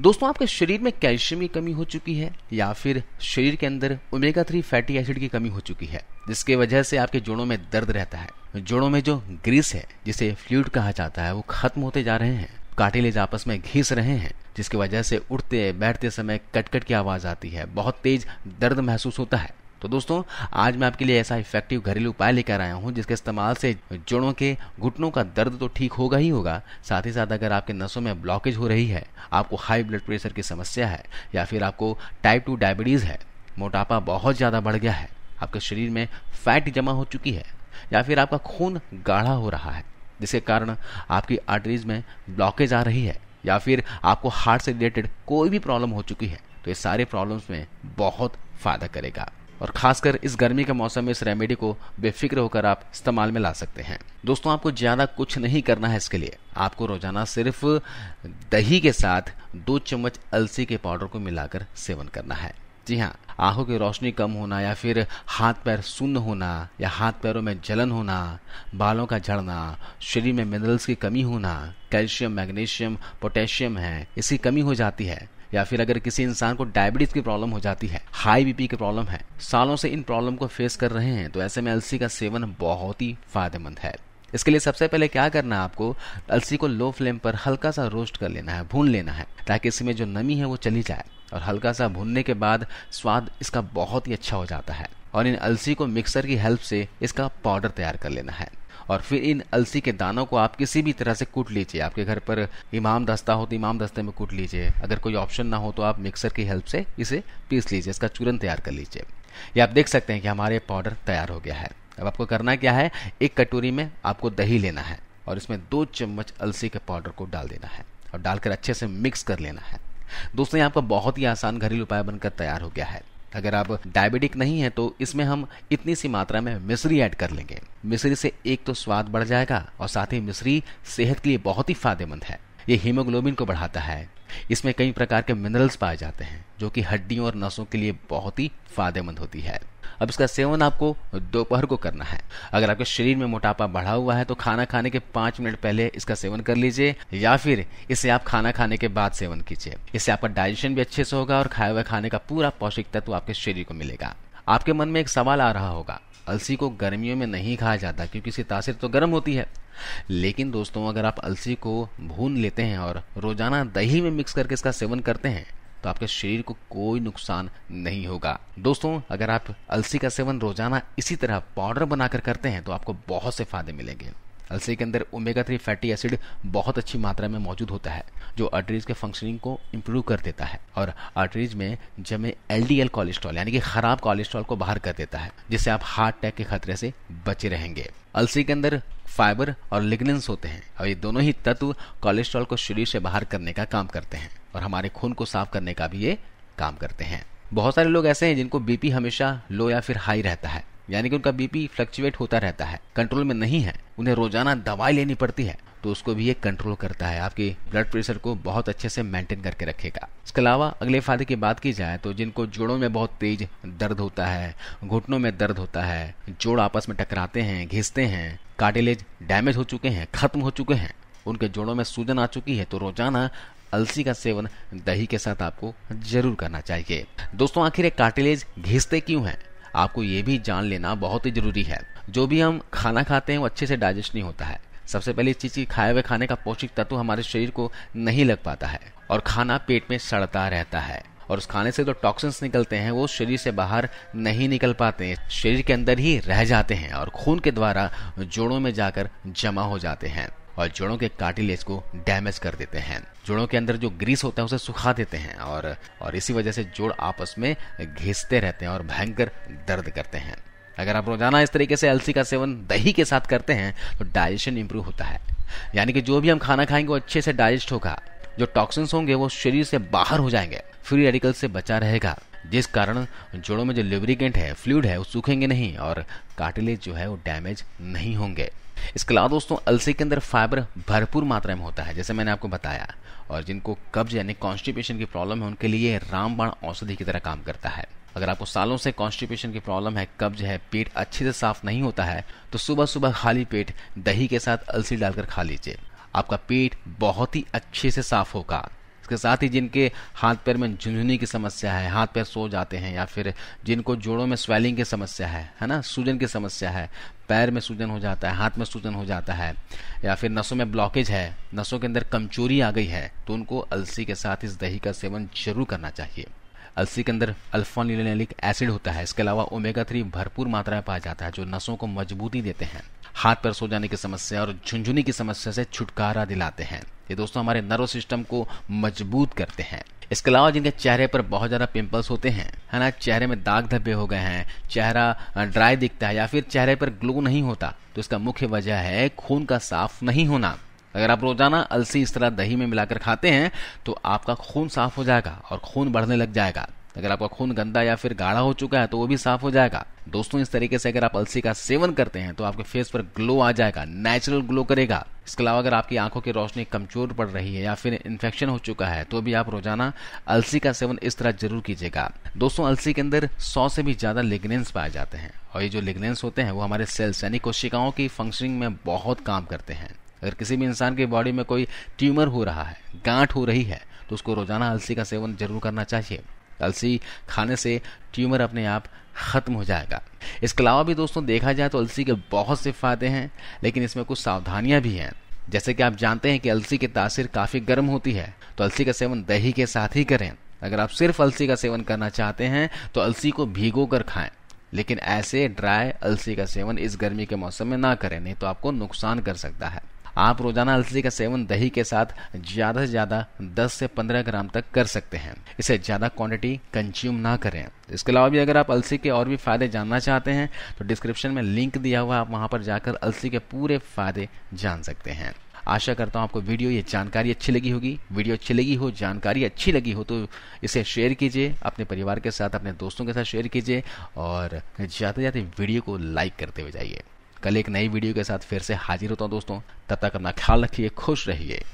दोस्तों आपके शरीर में कैल्शियम की कमी हो चुकी है या फिर शरीर के अंदर ओमेगा थ्री फैटी एसिड की कमी हो चुकी है जिसके वजह से आपके जोड़ों में दर्द रहता है जोड़ों में जो ग्रीस है जिसे फ्लूड कहा जाता है वो खत्म होते जा रहे हैं काटेलेज आपस में घिस रहे हैं जिसकी वजह से उठते बैठते समय कटकट की आवाज आती है बहुत तेज दर्द महसूस होता है तो दोस्तों आज मैं आपके लिए ऐसा इफेक्टिव घरेलू उपाय लेकर आया हूँ जिसके इस्तेमाल से जोड़ों के घुटनों का दर्द तो ठीक होगा ही होगा साथ ही साथ अगर आपके नसों में ब्लॉकेज हो रही है आपको हाई ब्लड प्रेशर की समस्या है या फिर आपको टाइप टू डायबिटीज़ है मोटापा बहुत ज़्यादा बढ़ गया है आपके शरीर में फैट जमा हो चुकी है या फिर आपका खून गाढ़ा हो रहा है जिसके कारण आपकी आर्टरीज में ब्लॉकेज आ रही है या फिर आपको हार्ट से रिलेटेड कोई भी प्रॉब्लम हो चुकी है तो ये सारे प्रॉब्लम्स में बहुत फ़ायदा करेगा और खासकर इस गर्मी के मौसम में इस रेमेडी को बेफिक्र होकर आप इस्तेमाल में ला सकते हैं दोस्तों आपको ज़्यादा कुछ नहीं करना है इसके लिए आपको रोजाना सिर्फ दही के साथ दो चम्मच अलसी के पाउडर को मिलाकर सेवन करना है जी हाँ आंखों की रोशनी कम होना या फिर हाथ पैर सुन्न होना या हाथ पैरों में जलन होना बालों का झड़ना शरीर में मिनरल्स की कमी होना कैल्शियम मैग्नीशियम पोटेशियम है इसकी कमी हो जाती है या फिर अगर किसी इंसान को डायबिटीज की प्रॉब्लम हो जाती है हाई बीपी की प्रॉब्लम है सालों से इन प्रॉब्लम को फेस कर रहे हैं तो ऐसे में अलसी का सेवन बहुत ही फायदेमंद है इसके लिए सबसे पहले क्या करना है आपको अलसी को लो फ्लेम पर हल्का सा रोस्ट कर लेना है भून लेना है ताकि इसमें जो नमी है वो चली जाए और हल्का सा भूनने के बाद स्वाद इसका बहुत ही अच्छा हो जाता है और इन अलसी को मिक्सर की हेल्प से इसका पाउडर तैयार कर लेना है और फिर इन अलसी के दानों को आप किसी भी तरह से कूट लीजिए आपके घर पर इमाम दस्ता हो तो इमाम दस्ते में कूट लीजिए अगर कोई ऑप्शन ना हो तो आप मिक्सर की हेल्प से इसे पीस लीजिए इसका चूरन तैयार कर लीजिए ये आप देख सकते हैं कि हमारे पाउडर तैयार हो गया है अब आपको करना क्या है एक कटोरी में आपको दही लेना है और इसमें दो चम्मच अलसी के पाउडर को डाल देना है और डालकर अच्छे से मिक्स कर लेना है दोस्तों यहाँ आपका बहुत ही आसान घरेलू उपाय बनकर तैयार हो गया है अगर आप डायबिटिक नहीं है तो इसमें हम इतनी सी मात्रा में मिश्री ऐड कर लेंगे मिश्री से एक तो स्वाद बढ़ जाएगा और साथ ही मिश्री सेहत के लिए बहुत ही फायदेमंद है ये हीमोग्लोबिन को बढ़ाता है इसमें कई प्रकार के मिनरल्स पाए जाते हैं जो कि हड्डियों और नसों के लिए बहुत ही फायदेमंद होती है अब इसका सेवन आपको दोपहर को करना है अगर आपके शरीर में मोटापा बढ़ा हुआ है तो खाना खाने के पांच मिनट पहले इसका सेवन कर लीजिए या फिर इसे आप खाना खाने के बाद सेवन कीजिए इससे आपका डाइजेशन भी अच्छे से होगा और खाए हुए खाने का पूरा पौष्टिक तत्व आपके शरीर को मिलेगा आपके मन में एक सवाल आ रहा होगा अलसी को गर्मियों में नहीं खाया जाता क्योंकि इसकी तासीर तो गर्म होती है लेकिन दोस्तों अगर आप अलसी को भून लेते हैं और रोजाना दही में मिक्स करके इसका सेवन करते हैं तो आपके शरीर को कोई नुकसान नहीं होगा दोस्तों अगर आप अलसी का सेवन रोजाना इसी तरह पाउडर बनाकर करते हैं तो आपको बहुत से फायदे मिलेंगे अलसी के अंदर ओमेगा थ्री फैटी एसिड बहुत अच्छी मात्रा में मौजूद होता है जो आर्टरीज के फंक्शनिंग को इम्प्रूव कर देता है और आर्टरीज में जमे एलडीएल कोलेस्ट्रॉल यानी कि खराब कोलेस्ट्रॉल को बाहर कर देता है जिससे आप हार्ट अटैक के खतरे से बचे रहेंगे अलसी के अंदर फाइबर और लिग्निन्स होते हैं और ये दोनों ही तत्व कोलेस्ट्रॉल को शरीर से बाहर करने का काम करते हैं और हमारे खून को साफ करने का भी ये काम करते हैं बहुत सारे लोग ऐसे हैं जिनको बीपी हमेशा लो या फिर हाई रहता है यानी कि उनका बीपी फ्लक्चुएट होता रहता है कंट्रोल में नहीं है उन्हें रोजाना दवाई लेनी पड़ती है तो उसको भी ये कंट्रोल करता है आपके ब्लड प्रेशर को बहुत अच्छे से मेंटेन करके रखेगा इसके अलावा अगले फायदे की बात की जाए तो जिनको जोड़ों में बहुत तेज दर्द होता है घुटनों में दर्द होता है जोड़ आपस में टकराते हैं घिसते हैं कार्टिलेज डैमेज हो चुके हैं खत्म हो चुके हैं उनके जोड़ों में सूजन आ चुकी है तो रोजाना अलसी का सेवन दही के साथ आपको जरूर करना चाहिए दोस्तों आखिर कार्टिलेज घिसते क्यों है आपको ये भी जान लेना बहुत ही जरूरी है जो भी हम खाना खाते हैं वो अच्छे से डाइजेस्ट नहीं होता है सबसे इस चीज़ की खाए हुए खाने का पौष्टिक तत्व हमारे शरीर को नहीं लग पाता है और खाना पेट में सड़ता रहता है और उस खाने से जो तो टॉक्सिन्स निकलते हैं वो शरीर से बाहर नहीं निकल पाते हैं शरीर के अंदर ही रह जाते हैं और खून के द्वारा जोड़ों में जाकर जमा हो जाते हैं और जोड़ों के कार्टिलेज को डैमेज कर देते हैं जोड़ों के अंदर जो ग्रीस होता है उसे सुखा देते हैं और और इसी वजह से जोड़ आपस में घिसते रहते हैं और भयंकर दर्द करते हैं अगर आप रोजाना इस तरीके से अलसी का सेवन दही के साथ करते हैं तो डाइजेशन इंप्रूव होता है यानी कि जो भी हम खाना खाएंगे वो अच्छे से डाइजेस्ट होगा जो टॉक्सिन्स होंगे वो शरीर से बाहर हो जाएंगे फ्री रेडिकल से बचा रहेगा जिस कारण जोड़ों में जो लिब्रिकेंट है फ्लूड है वो सूखेंगे नहीं और कार्टिलेज जो है वो डैमेज नहीं होंगे इसके अलावा दोस्तों अलसी के अंदर फाइबर भरपूर मात्रा में होता है जैसे मैंने आपको बताया और जिनको कब्ज यानी कॉन्स्टिपेशन की प्रॉब्लम है उनके लिए रामबाण औषधि की तरह काम करता है अगर आपको सालों से कॉन्स्टिपेशन की प्रॉब्लम है कब्ज है पेट अच्छे से साफ नहीं होता है तो सुबह सुबह खाली पेट दही के साथ अलसी डालकर खा लीजिए आपका पेट बहुत ही अच्छे से साफ होगा इसके साथ ही जिनके हाथ पैर में झुंझुनी की समस्या है हाथ पैर सो जाते हैं या फिर जिनको जोड़ों में स्वेलिंग की समस्या है है ना सूजन की समस्या है पैर में सूजन हो जाता है हाथ में सूजन हो जाता है या फिर नसों में ब्लॉकेज है नसों के अंदर कमजोरी आ गई है तो उनको अलसी के साथ इस दही का सेवन जरूर करना चाहिए अलसी के अंदर अल्फा लिनोलिक एसिड होता है इसके अलावा ओमेगा थ्री भरपूर मात्रा में पाया जाता है जो नसों को मजबूती देते हैं हाथ पर सो जाने की समस्या और झुंझुनी की समस्या से छुटकारा दिलाते हैं ये दोस्तों हमारे नर्व सिस्टम को मजबूत करते हैं इसके अलावा जिनके चेहरे पर बहुत ज़्यादा पिंपल्स होते हैं है ना चेहरे में दाग धब्बे हो गए हैं चेहरा ड्राई दिखता है या फिर चेहरे पर ग्लो नहीं होता तो इसका मुख्य वजह है खून का साफ नहीं होना अगर आप रोजाना अलसी इस तरह दही में मिलाकर खाते हैं तो आपका खून साफ हो जाएगा और खून बढ़ने लग जाएगा अगर आपका खून गंदा या फिर गाढ़ा हो चुका है तो वो भी साफ हो जाएगा दोस्तों इस तरीके से अगर आप अलसी का सेवन करते हैं तो आपके फेस पर ग्लो आ जाएगा नेचुरल ग्लो करेगा इसके अलावा अगर आपकी आंखों की रोशनी कमजोर पड़ रही है या फिर इन्फेक्शन हो चुका है तो भी आप रोजाना अलसी का सेवन इस तरह जरूर कीजिएगा दोस्तों अलसी के अंदर सौ से भी ज्यादा लिग्नेंस पाए जाते हैं और ये जो लिग्नेंस होते हैं वो हमारे सेल्स यानी कोशिकाओं की फंक्शनिंग में बहुत काम करते हैं अगर किसी भी इंसान की बॉडी में कोई ट्यूमर हो रहा है गांठ हो रही है तो उसको रोजाना अलसी का सेवन जरूर करना चाहिए अलसी खाने से ट्यूमर अपने आप ख़त्म हो जाएगा इसके अलावा भी दोस्तों देखा जाए तो अलसी के बहुत से फ़ायदे हैं लेकिन इसमें कुछ सावधानियां भी हैं जैसे कि आप जानते हैं कि अलसी की तासीर काफ़ी गर्म होती है तो अलसी का सेवन दही के साथ ही करें अगर आप सिर्फ अलसी का सेवन करना चाहते हैं तो अलसी को भिगो कर खाएं लेकिन ऐसे ड्राई अलसी का सेवन इस गर्मी के मौसम में ना करें नहीं तो आपको नुकसान कर सकता है आप रोजाना अलसी का सेवन दही के साथ ज्यादा से ज्यादा 10 से 15 ग्राम तक कर सकते हैं इसे ज्यादा क्वांटिटी कंज्यूम ना करें इसके अलावा भी अगर आप अलसी के और भी फायदे जानना चाहते हैं तो डिस्क्रिप्शन में लिंक दिया हुआ आप वहां पर जाकर अलसी के पूरे फायदे जान सकते हैं आशा करता हूँ आपको वीडियो ये जानकारी अच्छी लगी होगी वीडियो अच्छी लगी हो जानकारी अच्छी लगी हो तो इसे शेयर कीजिए अपने परिवार के साथ अपने दोस्तों के साथ शेयर कीजिए और जाते जाते वीडियो को लाइक करते हुए जाइए कल एक नई वीडियो के साथ फिर से हाजिर होता हूँ दोस्तों तब तक अपना ख्याल रखिए खुश रहिए